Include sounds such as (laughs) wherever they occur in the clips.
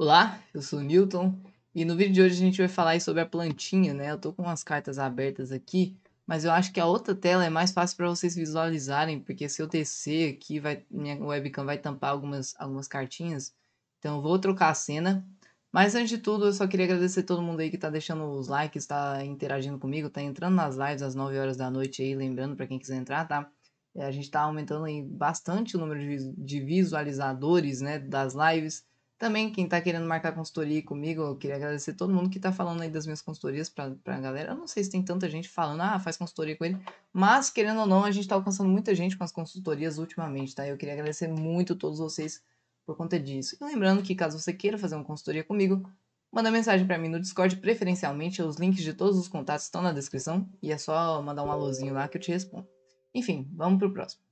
Olá, eu sou o Newton e no vídeo de hoje a gente vai falar sobre a plantinha, né? Eu tô com as cartas abertas aqui, mas eu acho que a outra tela é mais fácil para vocês visualizarem, porque se eu descer aqui, vai, minha webcam vai tampar algumas, algumas cartinhas, então eu vou trocar a cena. Mas antes de tudo, eu só queria agradecer todo mundo aí que tá deixando os likes, tá interagindo comigo, tá entrando nas lives às 9 horas da noite aí, lembrando para quem quiser entrar, tá? É, a gente está aumentando aí bastante o número de visualizadores né, das lives. Também, quem tá querendo marcar consultoria comigo, eu queria agradecer todo mundo que tá falando aí das minhas consultorias pra, pra galera. Eu não sei se tem tanta gente falando, ah, faz consultoria com ele. Mas, querendo ou não, a gente tá alcançando muita gente com as consultorias ultimamente, tá? Eu queria agradecer muito todos vocês por conta disso. E lembrando que, caso você queira fazer uma consultoria comigo, manda mensagem para mim no Discord, preferencialmente. Os links de todos os contatos estão na descrição. E é só mandar um alôzinho lá que eu te respondo. Enfim, vamos pro próximo.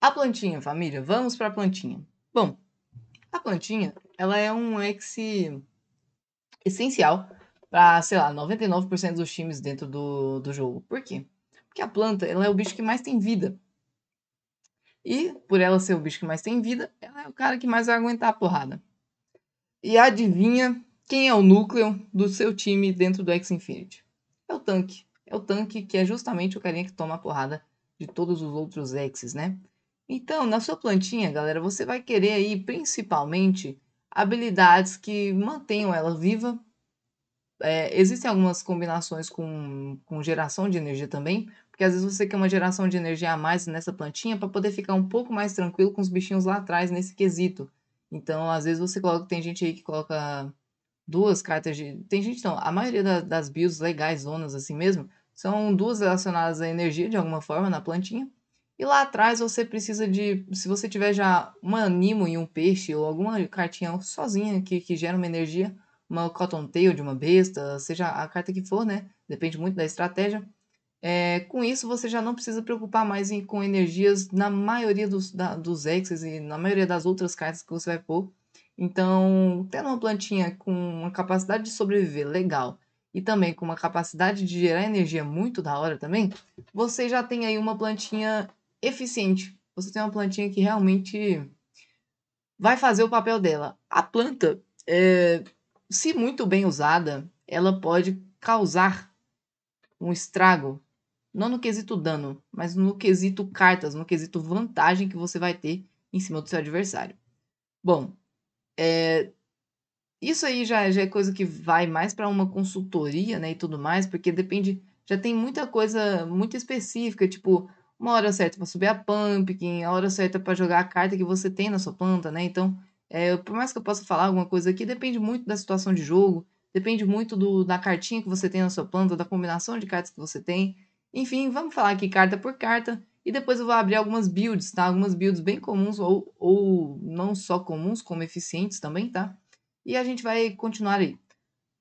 A plantinha, família. Vamos pra plantinha. Bom, a plantinha, ela é um ex essencial para, sei lá, 99% dos times dentro do, do jogo. Por quê? Porque a planta, ela é o bicho que mais tem vida. E, por ela ser o bicho que mais tem vida, ela é o cara que mais vai aguentar a porrada. E adivinha quem é o núcleo do seu time dentro do X-Infinity? É o tanque. É o tanque que é justamente o carinha que toma a porrada de todos os outros Xs, né? Então, na sua plantinha, galera, você vai querer aí principalmente habilidades que mantenham ela viva. É, existem algumas combinações com, com geração de energia também, porque às vezes você quer uma geração de energia a mais nessa plantinha para poder ficar um pouco mais tranquilo com os bichinhos lá atrás nesse quesito. Então, às vezes você coloca, tem gente aí que coloca duas cartas de. Tem gente não, a maioria das, das builds legais, zonas assim mesmo, são duas relacionadas à energia de alguma forma na plantinha e lá atrás você precisa de. Se você tiver já um animo e um peixe ou alguma cartinha sozinha que, que gera uma energia, uma cottontail de uma besta, seja a carta que for, né? Depende muito da estratégia. É, com isso você já não precisa preocupar mais em, com energias na maioria dos, da, dos exes e na maioria das outras cartas que você vai pôr. Então, tendo uma plantinha com uma capacidade de sobreviver legal e também com uma capacidade de gerar energia muito da hora também, você já tem aí uma plantinha eficiente. Você tem uma plantinha que realmente vai fazer o papel dela. A planta, é, se muito bem usada, ela pode causar um estrago, não no quesito dano, mas no quesito cartas, no quesito vantagem que você vai ter em cima do seu adversário. Bom, é, isso aí já, já é coisa que vai mais para uma consultoria, né, e tudo mais, porque depende, já tem muita coisa muito específica, tipo uma hora certa para subir a pumpkin, a hora certa para jogar a carta que você tem na sua planta, né? Então, é, por mais que eu possa falar alguma coisa aqui, depende muito da situação de jogo, depende muito do, da cartinha que você tem na sua planta, da combinação de cartas que você tem. Enfim, vamos falar aqui carta por carta e depois eu vou abrir algumas builds, tá? Algumas builds bem comuns ou, ou não só comuns, como eficientes também, tá? E a gente vai continuar aí.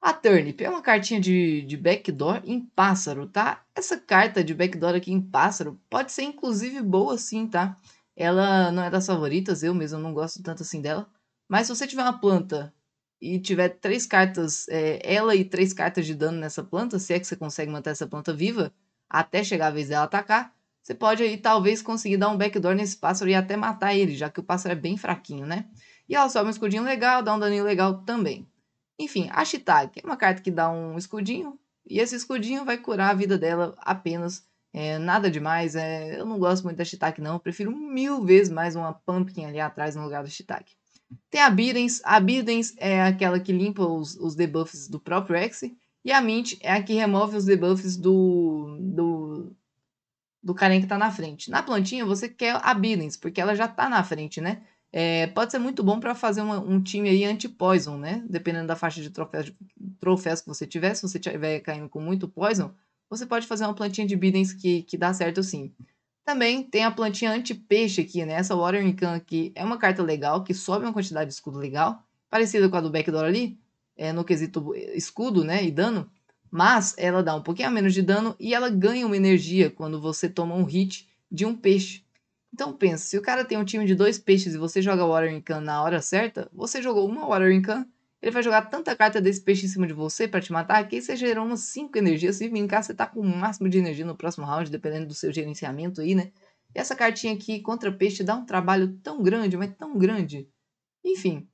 A Turnip é uma cartinha de, de backdoor em pássaro, tá? Essa carta de backdoor aqui em pássaro pode ser inclusive boa sim, tá? Ela não é das favoritas, eu mesmo não gosto tanto assim dela. Mas se você tiver uma planta e tiver três cartas, é, ela e três cartas de dano nessa planta, se é que você consegue manter essa planta viva, até chegar a vez dela atacar, você pode aí talvez conseguir dar um backdoor nesse pássaro e até matar ele, já que o pássaro é bem fraquinho, né? E ela sobe um escudinho legal, dá um daninho legal também. Enfim, a Shitake é uma carta que dá um escudinho, e esse escudinho vai curar a vida dela apenas. É, nada demais, é, eu não gosto muito da Shitake não, eu prefiro mil vezes mais uma Pumpkin ali atrás no lugar do Shitake. Tem a Bidens, a Bidens é aquela que limpa os, os debuffs do próprio Exe, e a Mint é a que remove os debuffs do, do, do carinha que tá na frente. Na plantinha você quer a Bidens, porque ela já tá na frente, né? É, pode ser muito bom para fazer uma, um time aí anti-poison, né? Dependendo da faixa de troféus, troféus que você tiver, se você tiver caindo com muito poison, você pode fazer uma plantinha de bidens que, que dá certo sim. Também tem a plantinha anti-peixe aqui, né? Essa Watering Can aqui é uma carta legal, que sobe uma quantidade de escudo legal, parecida com a do Backdoor ali, é, no quesito eh, escudo, né? E dano. Mas ela dá um pouquinho a menos de dano e ela ganha uma energia quando você toma um hit de um peixe. Então pensa, se o cara tem um time de dois peixes e você joga o Watering Can na hora certa, você jogou uma Watering Can, ele vai jogar tanta carta desse peixe em cima de você para te matar que você gerou umas 5 energias. Se vincar, você tá com o máximo de energia no próximo round, dependendo do seu gerenciamento aí, né? E essa cartinha aqui contra peixe dá um trabalho tão grande, mas tão grande. Enfim.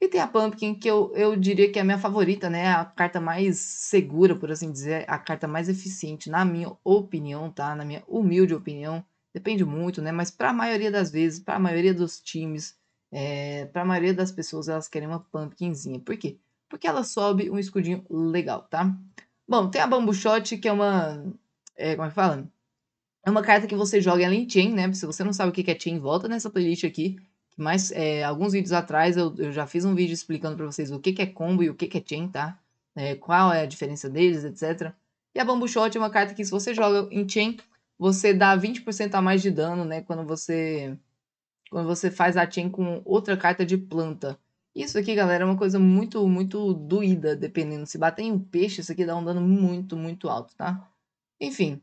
E tem a Pumpkin, que eu, eu diria que é a minha favorita, né? A carta mais segura, por assim dizer, a carta mais eficiente, na minha opinião, tá? Na minha humilde opinião depende muito, né? Mas para a maioria das vezes, para a maioria dos times, é, eh, para a maioria das pessoas, elas querem uma pumpkinzinha. Por quê? Porque ela sobe um escudinho legal, tá? Bom, tem a Bamboo Shot, que é uma. É, como é que fala? É uma carta que você joga ela em Chain, né? Se você não sabe o que é Chain, volta nessa playlist aqui. Mas é, alguns vídeos atrás eu, eu, já fiz um vídeo explicando para vocês o que, que é combo e o que, que é chain, tá? É, qual é a diferença deles, etc. E a Bamboo Shot é uma carta que se você joga em chain, você dá 20% a mais de dano, né? Quando você quando você faz a chain com outra carta de planta. Isso aqui, galera, é uma coisa muito, muito doída, dependendo. Se bater em um peixe, isso aqui dá um dano muito, muito alto, tá? Enfim,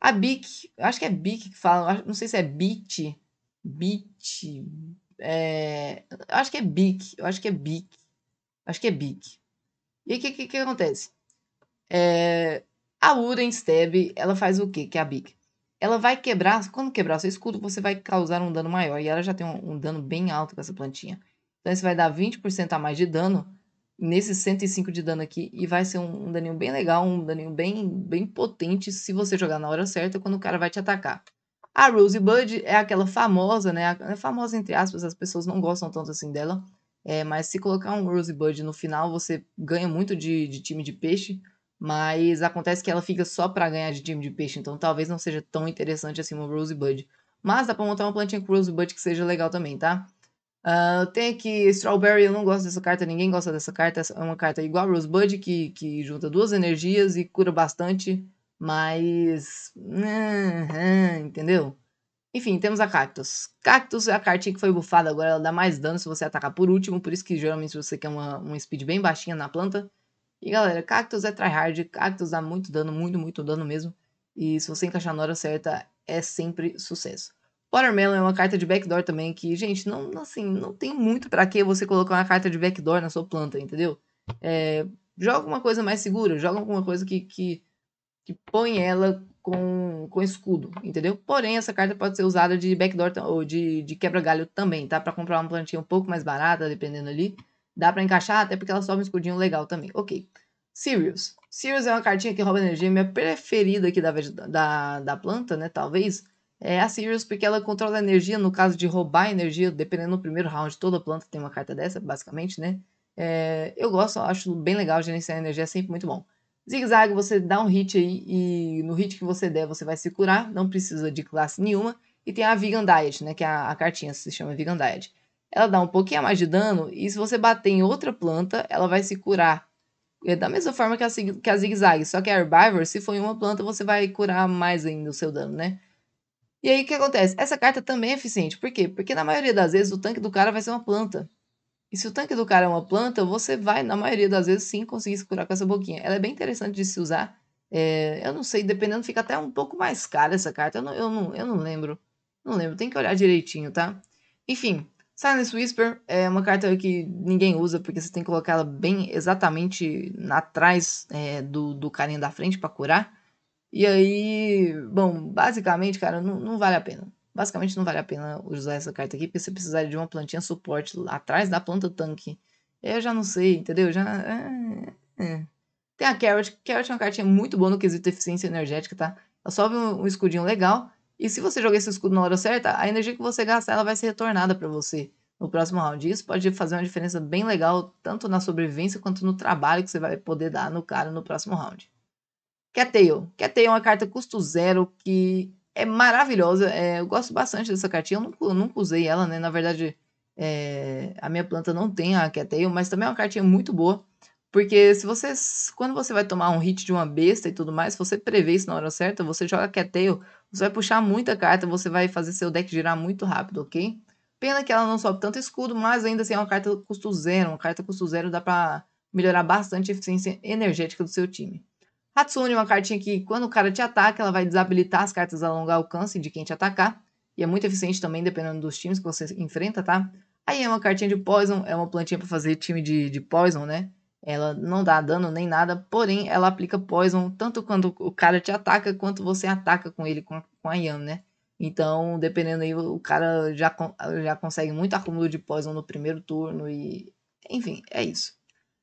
a Bic, acho que é Bic que fala, não sei se é Bit, Bit, é, acho que é Bic, eu acho que é Bic, acho que é Bic. E aí, o que, que, que, acontece? É, a Uren Stab, ela faz o quê? que é a Bic? ela vai quebrar, quando quebrar seu escudo, você vai causar um dano maior. E ela já tem um, um dano bem alto com essa plantinha. Então isso vai dar 20% a mais de dano nesse 105 de dano aqui. E vai ser um, um, daninho bem legal, um daninho bem, bem potente se você jogar na hora certa, quando o cara vai te atacar. A Rosebud é aquela famosa, né? É famosa entre aspas, as pessoas não gostam tanto assim dela. É, mas se colocar um Rosebud no final, você ganha muito de, de time de peixe. Mas acontece que ela fica só para ganhar de time de peixe, então talvez não seja tão interessante assim uma Rosebud. Mas dá pra montar uma plantinha com Rosebud que seja legal também, tá? Uh, tem aqui Strawberry, eu não gosto dessa carta, ninguém gosta dessa carta. Essa é uma carta igual a Rosebud, que, que junta duas energias e cura bastante, mas. entendeu? Enfim, temos a Cactus. Cactus é a cartinha que foi bufada, agora ela dá mais dano se você atacar por último, por isso que geralmente você quer uma, uma speed bem baixinha na planta. E galera, Cactus é tryhard, Cactus dá muito dano, muito, muito dano mesmo. E se você encaixar na hora certa, é sempre sucesso. Watermelon é uma carta de backdoor também que, gente, não assim, não tem muito para que você colocar uma carta de backdoor na sua planta, entendeu? É, joga uma coisa mais segura, joga alguma coisa que, que, que põe ela com, com escudo, entendeu? Porém, essa carta pode ser usada de backdoor ou de, de quebra-galho também, tá? Para comprar uma plantinha um pouco mais barata, dependendo ali. Dá para encaixar, até porque ela sobe um escudinho legal também. Ok. Sirius. Sirius é uma cartinha que rouba energia. Minha é preferida aqui da, da, da planta, né? Talvez. É a Sirius, porque ela controla energia. No caso de roubar energia, dependendo do primeiro round, toda planta tem uma carta dessa, basicamente, né? É, eu gosto, acho bem legal. Gerenciar energia é sempre muito bom. Zigue-zague, você dá um hit aí e no hit que você der, você vai se curar. Não precisa de classe nenhuma. E tem a Vegan Diet, né? Que é a, a cartinha se chama Vegan Diet ela dá um pouquinho mais de dano e se você bater em outra planta, ela vai se curar. É da mesma forma que a, que a só que a Herbivor, se for em uma planta, você vai curar mais ainda o seu dano, né? E aí o que acontece? Essa carta também é eficiente. Por quê? Porque na maioria das vezes o tanque do cara vai ser uma planta. E se o tanque do cara é uma planta, você vai, na maioria das vezes, sim conseguir se curar com essa boquinha. Ela é bem interessante de se usar. É, eu não sei, dependendo, fica até um pouco mais cara essa carta. Eu não, eu não, eu não lembro. Não lembro, tem que olhar direitinho, tá? Enfim, Silence Whisper é uma carta que ninguém usa porque você tem que colocar ela bem exatamente atrás é, do, do carinha da frente para curar. E aí, bom, basicamente, cara, não, não vale a pena. Basicamente não vale a pena usar essa carta aqui porque você precisaria de uma plantinha suporte atrás da planta tanque. Eu já não sei, entendeu? Já. É, é. Tem a Carrot. Carrot é uma cartinha muito boa no quesito eficiência energética, tá? Ela sobe um, um escudinho legal e se você jogar esse escudo na hora certa, a energia que você gastar ela vai ser retornada para você no próximo round. Isso pode fazer uma diferença bem legal, tanto na sobrevivência quanto no trabalho que você vai poder dar no cara no próximo round. Cattail. Cattail é uma carta custo zero que é maravilhosa. É, eu gosto bastante dessa cartinha. Eu nunca, nunca usei ela, né? Na verdade, é, a minha planta não tem a Cattail, mas também é uma cartinha muito boa. Porque se você. Quando você vai tomar um hit de uma besta e tudo mais, se você prevê isso na hora certa, você joga Cattail, é você vai puxar muita carta, você vai fazer seu deck girar muito rápido, ok? Pena que ela não sobe tanto escudo, mas ainda assim é uma carta custo zero. Uma carta custo zero dá pra melhorar bastante a eficiência energética do seu time. Hatsune é uma cartinha que, quando o cara te ataca, ela vai desabilitar as cartas a longo alcance de quem te atacar. E é muito eficiente também, dependendo dos times que você enfrenta, tá? Aí é uma cartinha de Poison, é uma plantinha para fazer time de, de Poison, né? Ela não dá dano nem nada, porém ela aplica poison tanto quando o cara te ataca quanto você ataca com ele, com a, com a Yam, né? Então, dependendo aí, o cara já, já consegue muito acúmulo de poison no primeiro turno e. Enfim, é isso.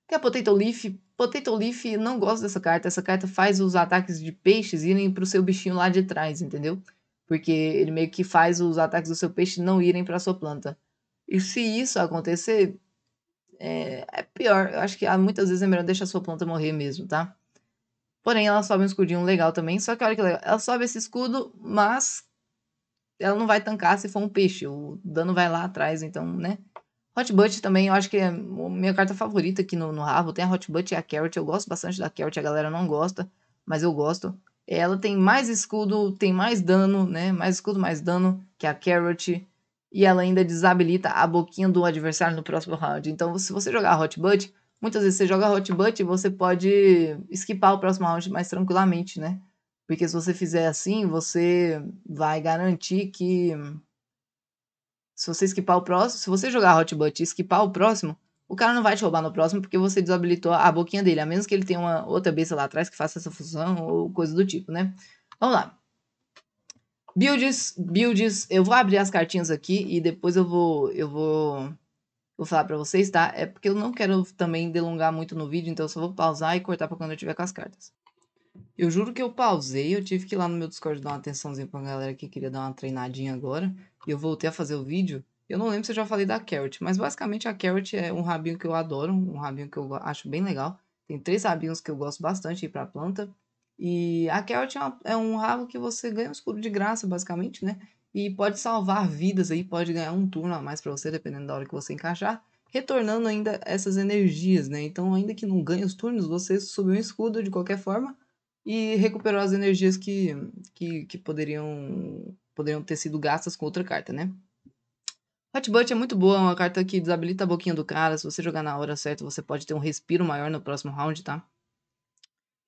Tem a Potato Leaf. Potato Leaf não gosto dessa carta. Essa carta faz os ataques de peixes irem pro seu bichinho lá de trás, entendeu? Porque ele meio que faz os ataques do seu peixe não irem pra sua planta. E se isso acontecer, é, é pior, eu acho que ah, muitas vezes é melhor deixar a sua planta morrer mesmo, tá? Porém, ela sobe um escudinho legal também, só que olha que legal, ela sobe esse escudo, mas ela não vai tancar se for um peixe, o dano vai lá atrás, então, né? Hot Butt também, eu acho que é a minha carta favorita aqui no, no rabo. Tem a Hot Butt e a Carrot. Eu gosto bastante da Carrot, a galera não gosta, mas eu gosto. Ela tem mais escudo, tem mais dano, né? Mais escudo, mais dano que a Carrot e ela ainda desabilita a boquinha do adversário no próximo round. Então, se você jogar Hot Butt, muitas vezes você joga Hot Butt e você pode esquipar o próximo round mais tranquilamente, né? Porque se você fizer assim, você vai garantir que. Se você esquipar o próximo, se você jogar Hot Butt e esquipar o próximo, o cara não vai te roubar no próximo porque você desabilitou a boquinha dele, a menos que ele tenha uma outra besta lá atrás que faça essa função ou coisa do tipo, né? Vamos lá. Builds, builds, eu vou abrir as cartinhas aqui e depois eu vou, eu vou, vou falar pra vocês, tá? É porque eu não quero também delongar muito no vídeo, então eu só vou pausar e cortar pra quando eu tiver com as cartas. Eu juro que eu pausei, eu tive que ir lá no meu Discord dar uma atençãozinha pra galera que queria dar uma treinadinha agora. E eu voltei a fazer o vídeo. Eu não lembro se eu já falei da Carrot, mas basicamente a Carrot é um rabinho que eu adoro, um rabinho que eu acho bem legal. Tem três rabinhos que eu gosto bastante para planta. E a Kelt é, é um ralo que você ganha um escudo de graça, basicamente, né? E pode salvar vidas aí, pode ganhar um turno a mais para você, dependendo da hora que você encaixar, retornando ainda essas energias, né? Então, ainda que não ganhe os turnos, você subiu um escudo de qualquer forma e recuperou as energias que, que, que poderiam, poderiam ter sido gastas com outra carta, né? Hotbutt é muito boa, é uma carta que desabilita a boquinha do cara. Se você jogar na hora certa, você pode ter um respiro maior no próximo round, tá?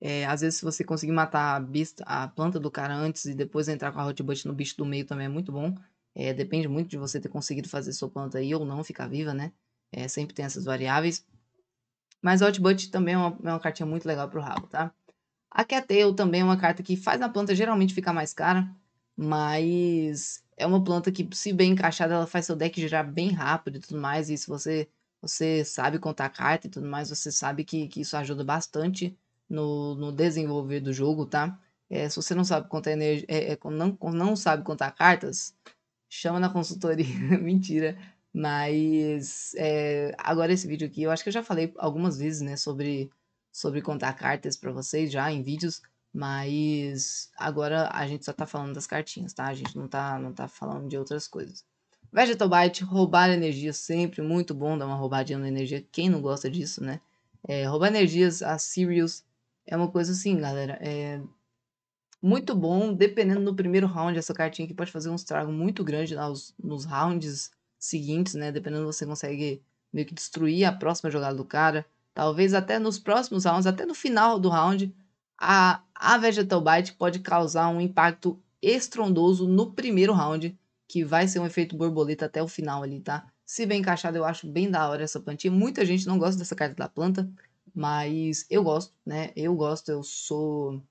É, às vezes, se você conseguir matar a, a, planta do cara antes e depois entrar com a Hotbut no bicho do meio também é muito bom. É, depende muito de você ter conseguido fazer sua planta aí ou não ficar viva, né? É, sempre tem essas variáveis. Mas a Hotbut também é uma, é uma cartinha muito legal pro rabo, tá? A Cattail também é uma carta que faz a planta geralmente ficar mais cara, mas é uma planta que, se bem encaixada, ela faz seu deck girar bem rápido e tudo mais. E se você, você sabe contar carta e tudo mais, você sabe que, que isso ajuda bastante no, no desenvolver do jogo, tá? É, se você não sabe contar energia, é, é, não, não sabe contar cartas, chama na consultoria. (laughs) Mentira. Mas é, agora esse vídeo aqui, eu acho que eu já falei algumas vezes, né, sobre, sobre contar cartas para vocês já em vídeos, mas agora a gente só tá falando das cartinhas, tá? A gente não tá, não tá falando de outras coisas. Vegetal Bite, roubar energia sempre muito bom, dar uma roubadinha na energia, quem não gosta disso, né? É, roubar energias, a Sirius, é uma coisa assim, galera. É muito bom, dependendo do primeiro round, essa cartinha aqui pode fazer um estrago muito grande nos, nos rounds seguintes, né? Dependendo, você consegue meio que destruir a próxima jogada do cara. Talvez até nos próximos rounds, até no final do round, a, a Vegetal Bite pode causar um impacto estrondoso no primeiro round, que vai ser um efeito borboleta até o final ali, tá? Se bem encaixado, eu acho bem da hora essa plantinha. Muita gente não gosta dessa carta da planta, mas eu gosto, né? Eu gosto, eu sou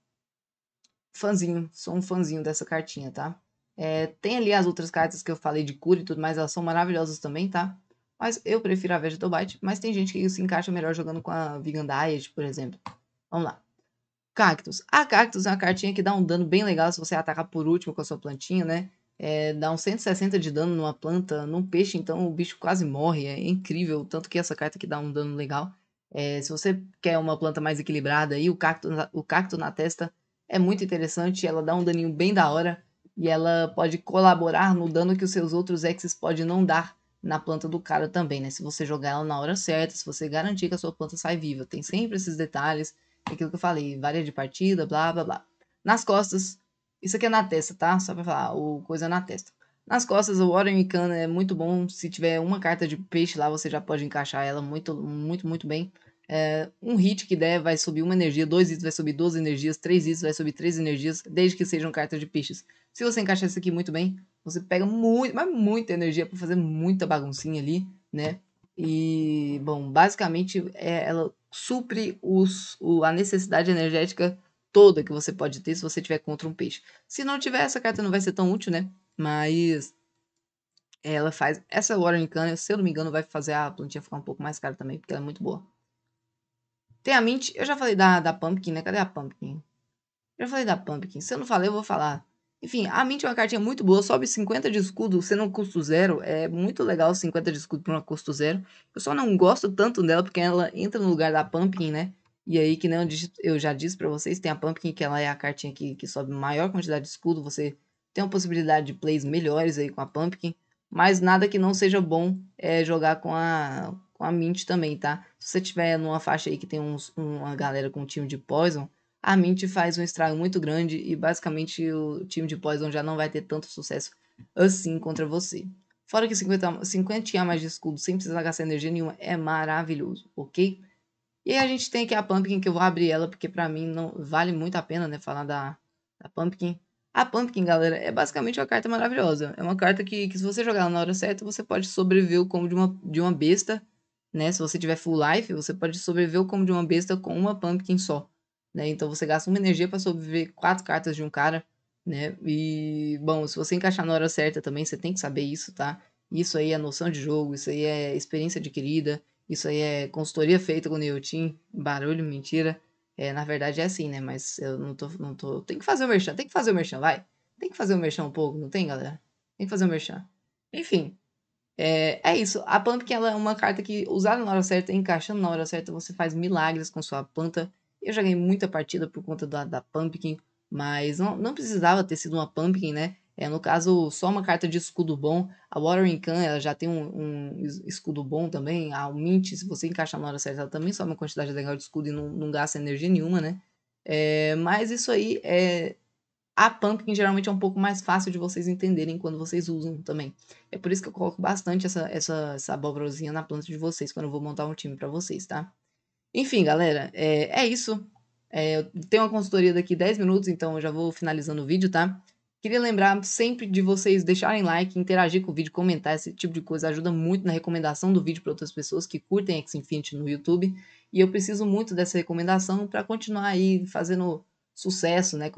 fãzinho, sou um fãzinho dessa cartinha, tá? É, tem ali as outras cartas que eu falei de cura e tudo mais, elas são maravilhosas também, tá? Mas eu prefiro a Vegetal Bite, mas tem gente que se encaixa melhor jogando com a Vegan Diet, por exemplo. Vamos lá. Cactus. A Cactus é uma cartinha que dá um dano bem legal se você atacar por último com a sua plantinha, né? É, dá uns 160 de dano numa planta, num peixe, então o bicho quase morre. É incrível, tanto que essa carta que dá um dano legal. É, se você quer uma planta mais equilibrada aí, o cacto, o cacto na testa é muito interessante, ela dá um daninho bem da hora e ela pode colaborar no dano que os seus outros exes podem não dar na planta do cara também, né? Se você jogar ela na hora certa, se você garantir que a sua planta sai viva. Tem sempre esses detalhes, aquilo que eu falei, varia de partida, blá blá blá. Nas costas, isso aqui é na testa, tá? Só pra falar, o coisa é na testa. Nas costas, o Warren cana né, é muito bom. Se tiver uma carta de peixe lá, você já pode encaixar ela muito, muito, muito bem. É, um hit que der vai subir uma energia, dois hits vai subir duas energias, três hits vai subir três energias, desde que sejam cartas de peixes. Se você encaixar isso aqui muito bem, você pega muito, mas muita energia para fazer muita baguncinha ali, né? E, bom, basicamente é, ela supre os, o, a necessidade energética toda que você pode ter se você tiver contra um peixe. Se não tiver, essa carta não vai ser tão útil, né? Mas ela faz. Essa Watering Cunningham, se eu não me engano, vai fazer a plantinha ficar um pouco mais cara também, porque ela é muito boa. Tem a Mint. Eu já falei da, da Pumpkin, né? Cadê a Pumpkin? Eu já falei da Pumpkin. Se eu não falei, eu vou falar. Enfim, a Mint é uma cartinha muito boa. Sobe 50 de escudo, sendo um custo zero. É muito legal 50 de escudo pra um custo zero. Eu só não gosto tanto dela, porque ela entra no lugar da Pumpkin, né? E aí, que nem eu já disse para vocês, tem a Pumpkin, que ela é a cartinha que, que sobe maior quantidade de escudo. Você tem uma possibilidade de plays melhores aí com a Pumpkin, mas nada que não seja bom é jogar com a, com a Mint também, tá? Se você tiver numa faixa aí que tem uns, uma galera com um time de Poison, a Mint faz um estrago muito grande e basicamente o time de Poison já não vai ter tanto sucesso assim contra você. Fora que 50, 50 mais de escudo sem precisar gastar energia nenhuma é maravilhoso, ok? E aí a gente tem aqui a Pumpkin que eu vou abrir ela porque pra mim não vale muito a pena, né, falar da, da Pumpkin. A Pumpkin, galera, é basicamente uma carta maravilhosa. É uma carta que, que se você jogar na hora certa, você pode sobreviver como de uma, de uma besta, né? Se você tiver full life, você pode sobreviver como de uma besta com uma Pumpkin só, né? Então você gasta uma energia para sobreviver quatro cartas de um cara, né? E, bom, se você encaixar na hora certa também, você tem que saber isso, tá? Isso aí é noção de jogo, isso aí é experiência adquirida, isso aí é consultoria feita com o Neil Team, barulho, mentira. É, na verdade é assim, né? Mas eu não tô, não tô. Tem que fazer o merchan, tem que fazer o merchan, vai. Tem que fazer o merchan um pouco, não tem, galera? Tem que fazer o merchan. Enfim. É, é isso. A Pumpkin ela é uma carta que, usada na hora certa, encaixando na hora certa, você faz milagres com sua planta. Eu já ganhei muita partida por conta da, da Pumpkin, mas não, não precisava ter sido uma Pumpkin, né? É, no caso, só uma carta de escudo bom. A Watering Can ela já tem um, um escudo bom também. A Mint, se você encaixa na hora certa, ela também sobe uma quantidade legal de escudo e não, não gasta energia nenhuma, né? É, mas isso aí é. A Pumpkin geralmente é um pouco mais fácil de vocês entenderem quando vocês usam também. É por isso que eu coloco bastante essa, essa, essa abóborazinha na planta de vocês quando eu vou montar um time para vocês, tá? Enfim, galera, é, é isso. É, eu tenho uma consultoria daqui 10 minutos, então eu já vou finalizando o vídeo, tá? Queria lembrar sempre de vocês deixarem like, interagir com o vídeo, comentar, esse tipo de coisa ajuda muito na recomendação do vídeo para outras pessoas que curtem X X-Infinity no YouTube. E eu preciso muito dessa recomendação para continuar aí fazendo sucesso, né?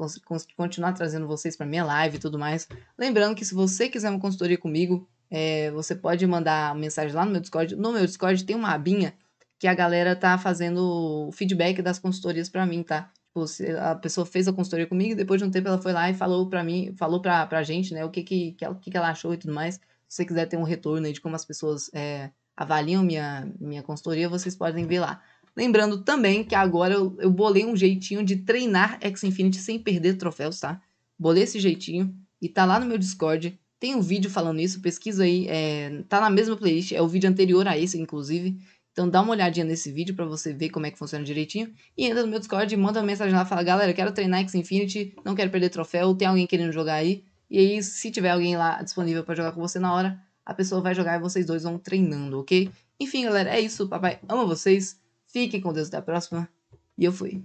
Continuar trazendo vocês para minha live e tudo mais. Lembrando que se você quiser uma consultoria comigo, é, você pode mandar mensagem lá no meu Discord. No meu Discord tem uma abinha que a galera tá fazendo feedback das consultorias para mim, tá? Tipo, a pessoa fez a consultoria comigo e depois de um tempo ela foi lá e falou para mim, falou pra, pra gente, né, o que que, que, ela, que, que ela achou e tudo mais. Se você quiser ter um retorno aí de como as pessoas é, avaliam minha, minha consultoria, vocês podem ver lá. Lembrando também que agora eu, eu bolei um jeitinho de treinar X-Infinity sem perder troféus, tá? Bolei esse jeitinho e tá lá no meu Discord. Tem um vídeo falando isso, pesquisa aí. É, tá na mesma playlist, é o vídeo anterior a esse, inclusive. Então dá uma olhadinha nesse vídeo para você ver como é que funciona direitinho. E entra no meu Discord e manda uma mensagem lá, fala, galera, quero treinar X Infinity, não quero perder troféu, tem alguém querendo jogar aí. E aí, se tiver alguém lá disponível para jogar com você na hora, a pessoa vai jogar e vocês dois vão treinando, ok? Enfim, galera, é isso. Papai ama vocês. Fiquem com Deus até a próxima. E eu fui.